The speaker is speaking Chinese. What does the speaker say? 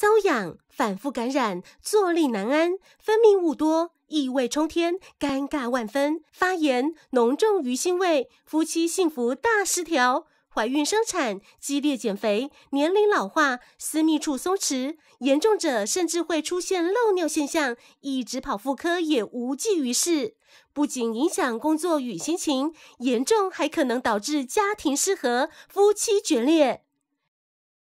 瘙痒、反复感染、坐立难安、分泌物多、异味冲天、尴尬万分、发炎浓重鱼腥味、夫妻幸福大失调。怀孕生产、激烈减肥、年龄老化、私密处松弛，严重者甚至会出现漏尿现象，一直跑妇科也无济于事。不仅影响工作与心情，严重还可能导致家庭失和、夫妻决裂。